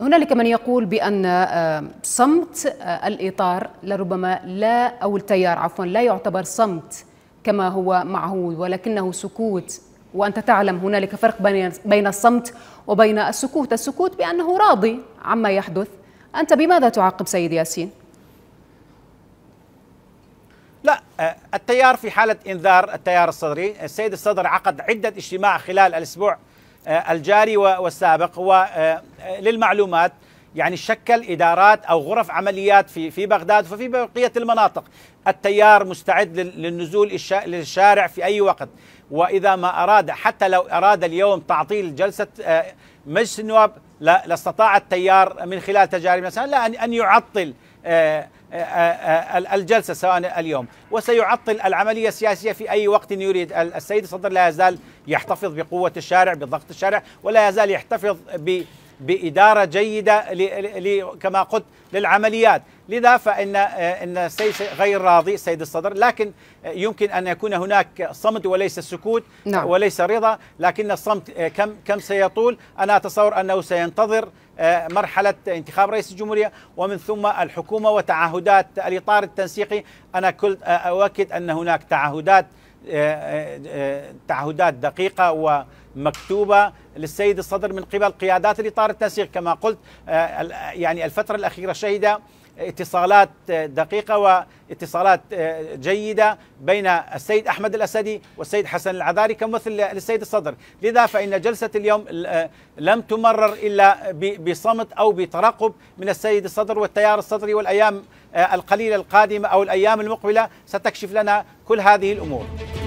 هنالك من يقول بأن آه، صمت آه، الإطار لربما لا أو التيار عفوا لا يعتبر صمت كما هو معهود ولكنه سكوت وأنت تعلم هنالك فرق بين الصمت وبين السكوت السكوت بأنه راضي عما يحدث أنت بماذا تعاقب سيد ياسين؟ لا آه، التيار في حالة إنذار التيار الصدري السيد الصدر عقد عدة اجتماع خلال الأسبوع آه، الجاري والسابق وللمعلومات آه، آه، يعني شكل ادارات او غرف عمليات في في بغداد وفي بقيه المناطق التيار مستعد للنزول للشارع في اي وقت واذا ما اراد حتى لو اراد اليوم تعطيل جلسه مجلس النواب لا لاستطاع التيار من خلال تجارب مثلا لا أن يعطل آه، آه، آه، الجلسة سواء اليوم وسيعطل العملية السياسية في أي وقت يريد السيد الصدر لا يزال يحتفظ بقوة الشارع بضغط الشارع ولا يزال يحتفظ بإدارة جيدة كما قلت للعمليات لذا فإن آه، إن السيد غير راضي السيد الصدر لكن آه، يمكن أن يكون هناك صمت وليس سكوت نعم. وليس رضا لكن الصمت آه، كم كم سيطول أنا أتصور أنه سينتظر مرحلة انتخاب رئيس الجمهورية ومن ثم الحكومة وتعهدات الإطار التنسيقي أنا كل أؤكد أن هناك تعهدات آه، آه، آه، تعهدات دقيقة ومكتوبة للسيد الصدر من قبل قيادات الإطار التنسيق كما قلت يعني الفترة الأخيرة شهدت اتصالات دقيقة واتصالات جيدة بين السيد أحمد الأسدي والسيد حسن العذاري كممثل للسيد الصدر لذا فإن جلسة اليوم لم تمرر إلا بصمت أو بترقب من السيد الصدر والتيار الصدري والأيام القليلة القادمة أو الأيام المقبلة ستكشف لنا كل هذه الأمور